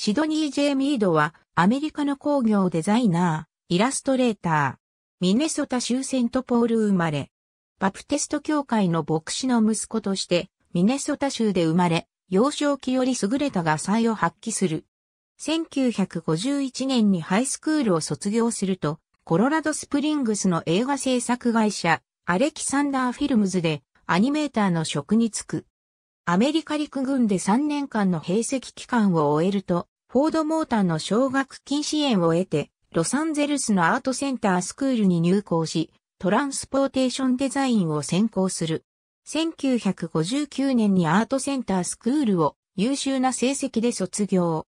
シドニー・ジェイ・ミードは、アメリカの工業デザイナー、イラストレーター、ミネソタ州セントポール生まれ、バプテスト教会の牧師の息子として、ミネソタ州で生まれ、幼少期より優れた画才を発揮する。1951年にハイスクールを卒業すると、コロラドスプリングスの映画制作会社、アレキサンダーフィルムズでアニメーターの職に就く。アメリカ陸軍で3年間の兵籍期間を終えると、フォード・モーターの奨学金支援を得て、ロサンゼルスのアートセンタースクールに入校し、トランスポーテーションデザインを専攻する。1959年にアートセンタースクールを優秀な成績で卒業。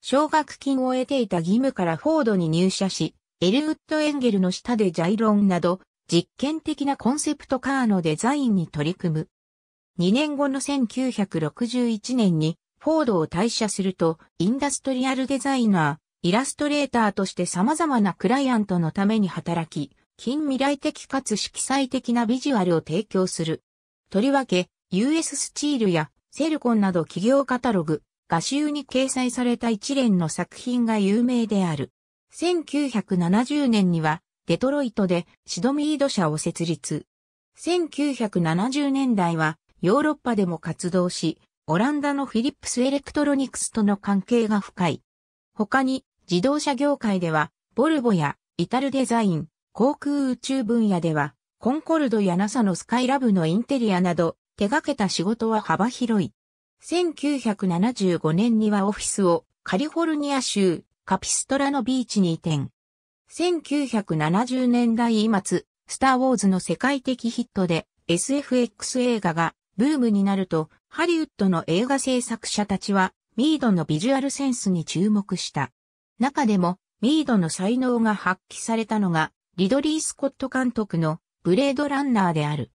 奨学金を得ていた義務からフォードに入社し、エルウッド・エンゲルの下でジャイロンなど、実験的なコンセプトカーのデザインに取り組む。2年後の1961年にフォードを退社すると、インダストリアルデザイナー、イラストレーターとして様々なクライアントのために働き、近未来的かつ色彩的なビジュアルを提供する。とりわけ、US スチールやセルコンなど企業カタログ、画集に掲載された一連の作品が有名である。1970年にはデトロイトでシドミード社を設立。1970年代はヨーロッパでも活動し、オランダのフィリップスエレクトロニクスとの関係が深い。他に、自動車業界では、ボルボやイタルデザイン、航空宇宙分野では、コンコルドや NASA のスカイラブのインテリアなど、手掛けた仕事は幅広い。1975年にはオフィスをカリフォルニア州カピストラのビーチに移転。1970年代末、スターウォーズの世界的ヒットで SFX 映画がブームになると、ハリウッドの映画制作者たちは、ミードのビジュアルセンスに注目した。中でも、ミードの才能が発揮されたのが、リドリー・スコット監督のブレードランナーである。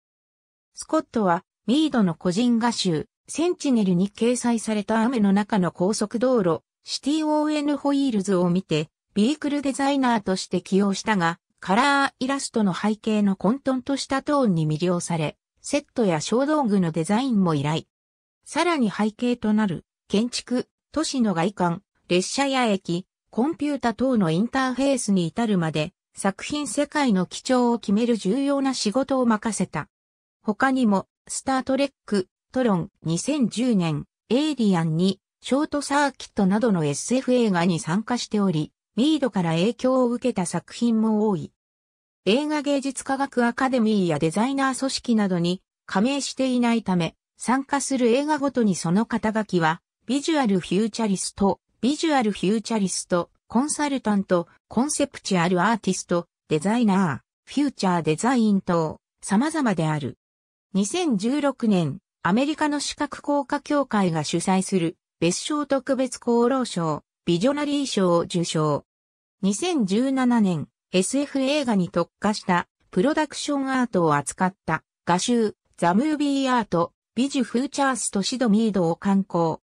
スコットは、ミードの個人画集、センチネルに掲載された雨の中の高速道路、シティ・オーエン・ホイールズを見て、ビークルデザイナーとして起用したが、カラーイラストの背景の混沌としたトーンに魅了され、セットや小道具のデザインも依頼。さらに背景となる、建築、都市の外観、列車や駅、コンピュータ等のインターフェースに至るまで、作品世界の基調を決める重要な仕事を任せた。他にも、スタートレック、トロン2010年、エイリアンに、ショートサーキットなどの SF 映画に参加しており、ミードから影響を受けた作品も多い。映画芸術科学アカデミーやデザイナー組織などに加盟していないため、参加する映画ごとにその肩書きは、ビジュアルフューチャリスト、ビジュアルフューチャリスト、コンサルタント、コンセプチュアルアーティスト、デザイナー、フューチャーデザイン等、様々である。2016年、アメリカの視覚効果協会が主催する別賞特別功労賞、ビジョナリー賞を受賞。2017年、SF 映画に特化したプロダクションアートを扱った画集ザ・ムービー・アート、ビジュ・フューチャースとシド・ミードを刊行。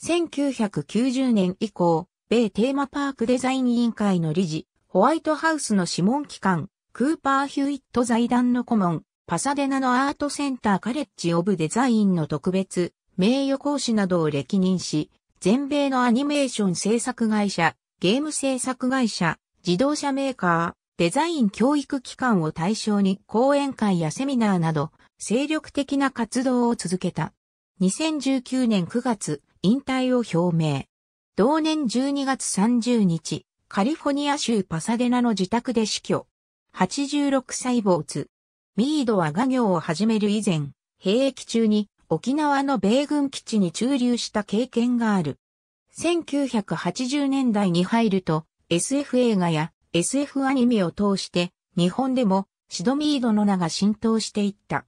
1990年以降、米テーマパークデザイン委員会の理事、ホワイトハウスの諮問機関、クーパー・ヒューイット財団の顧問、パサデナのアートセンターカレッジ・オブ・デザインの特別、名誉講師などを歴任し、全米のアニメーション制作会社、ゲーム制作会社、自動車メーカー、デザイン教育機関を対象に講演会やセミナーなど、精力的な活動を続けた。2019年9月、引退を表明。同年12月30日、カリフォニア州パサデナの自宅で死去。86歳没。ミードは画業を始める以前、兵役中に沖縄の米軍基地に駐留した経験がある。1980年代に入ると、SF 映画や SF アニメを通して日本でもシドミードの名が浸透していった。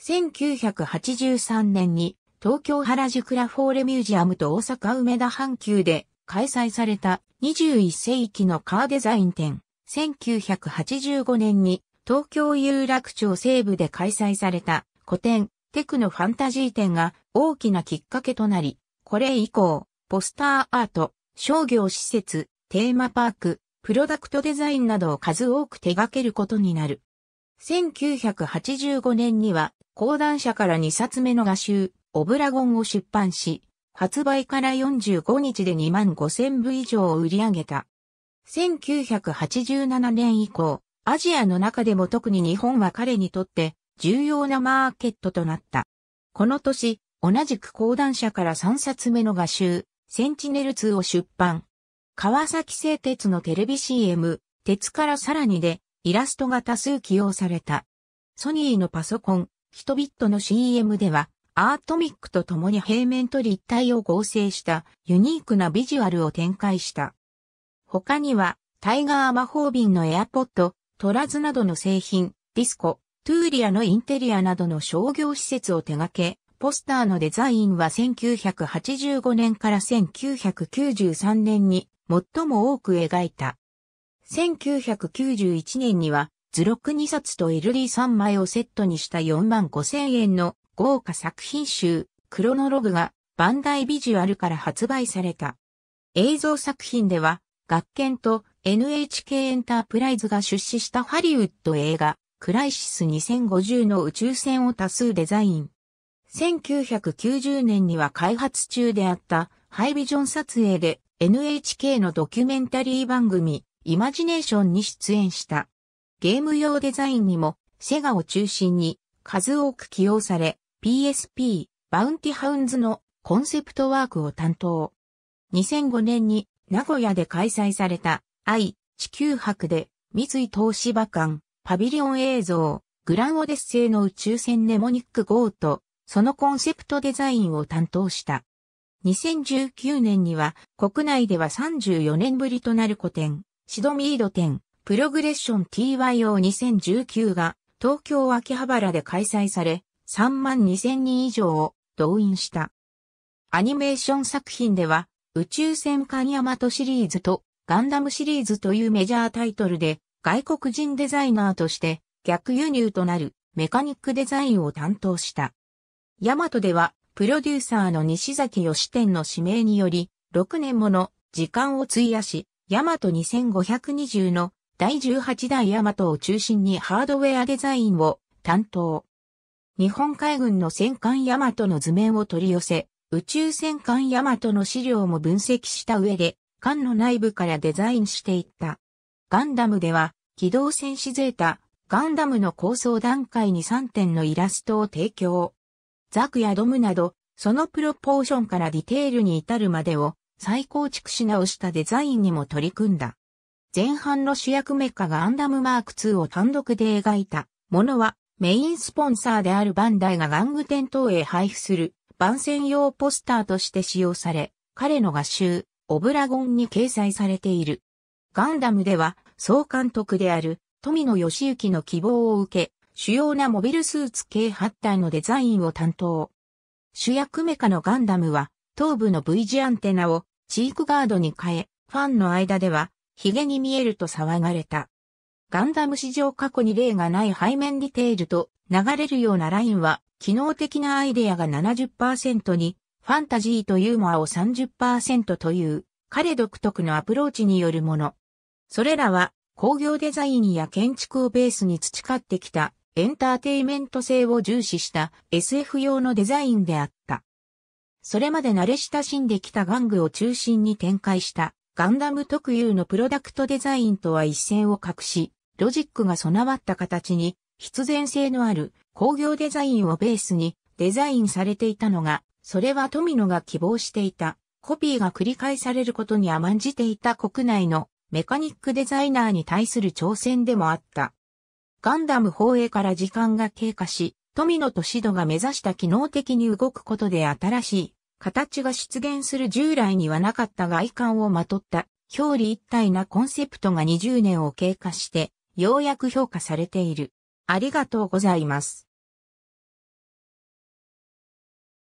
1983年に東京原宿ラフォーレミュージアムと大阪梅田阪急で開催された21世紀のカーデザイン展。1985年に東京有楽町西部で開催された古典テクノファンタジー展が大きなきっかけとなり、これ以降、ポスターアート、商業施設、テーマパーク、プロダクトデザインなどを数多く手掛けることになる。1985年には、講談社から2冊目の画集、オブラゴンを出版し、発売から45日で2万5000部以上を売り上げた。1987年以降、アジアの中でも特に日本は彼にとって重要なマーケットとなった。この年、同じく講談社から3冊目の画集、センチネル2を出版。川崎製鉄のテレビ CM、鉄からさらにで、イラストが多数起用された。ソニーのパソコン、ヒトビットの CM では、アートミックと共に平面と立体を合成したユニークなビジュアルを展開した。他には、タイガー魔法瓶のエアポッド、トラズなどの製品、ディスコ、トゥーリアのインテリアなどの商業施設を手掛け、ポスターのデザインは1985年から1993年に最も多く描いた。1991年には図録2冊と LD3 枚をセットにした4万5千円の豪華作品集、クロノログがバンダイビジュアルから発売された。映像作品では、学研と NHK エンタープライズが出資したハリウッド映画、クライシス2050の宇宙船を多数デザイン。1990年には開発中であったハイビジョン撮影で NHK のドキュメンタリー番組、イマジネーションに出演した。ゲーム用デザインにも、セガを中心に数多く起用され、PSP、バウンティハウンズのコンセプトワークを担当。2005年に名古屋で開催された愛地球博で三井東芝館パビリオン映像グランオデッセイの宇宙船ネモニック号とそのコンセプトデザインを担当した。2019年には国内では34年ぶりとなる古典、シドミード展、プログレッション TYO2019 が東京秋葉原で開催され、3万2000人以上を動員した。アニメーション作品では、宇宙戦艦ヤマトシリーズとガンダムシリーズというメジャータイトルで、外国人デザイナーとして逆輸入となるメカニックデザインを担当した。ヤマトではプロデューサーの西崎義典の指名により、6年もの時間を費やし、ヤマト2520の第18代ヤマトを中心にハードウェアデザインを担当。日本海軍の戦艦ヤマトの図面を取り寄せ、宇宙戦艦ヤマトの資料も分析した上で、艦の内部からデザインしていった。ガンダムでは、機動戦士ゼータ、ガンダムの構想段階に3点のイラストを提供。ザクやドムなど、そのプロポーションからディテールに至るまでを再構築し直したデザインにも取り組んだ。前半の主役メッカがガンダムマーク2を単独で描いたものはメインスポンサーであるバンダイが玩具店等へ配布する番宣用ポスターとして使用され、彼の画集、オブラゴンに掲載されている。ガンダムでは総監督である富野義行の希望を受け、主要なモビルスーツッ8体のデザインを担当。主役メカのガンダムは、頭部の V 字アンテナをチークガードに変え、ファンの間では、髭に見えると騒がれた。ガンダム史上過去に例がない背面ディテールと流れるようなラインは、機能的なアイデアが70%に、ファンタジーとユーモアを30%という、彼独特のアプローチによるもの。それらは、工業デザインや建築をベースに培ってきたエンターテイメント性を重視した SF 用のデザインであった。それまで慣れ親しんできた玩具を中心に展開したガンダム特有のプロダクトデザインとは一線を画し、ロジックが備わった形に必然性のある工業デザインをベースにデザインされていたのが、それは富野が希望していたコピーが繰り返されることに甘んじていた国内のメカニックデザイナーに対する挑戦でもあった。ガンダム放映から時間が経過し、富野とシドが目指した機能的に動くことで新しい形が出現する従来にはなかった外観をまとった表裏一体なコンセプトが20年を経過してようやく評価されている。ありがとうございます。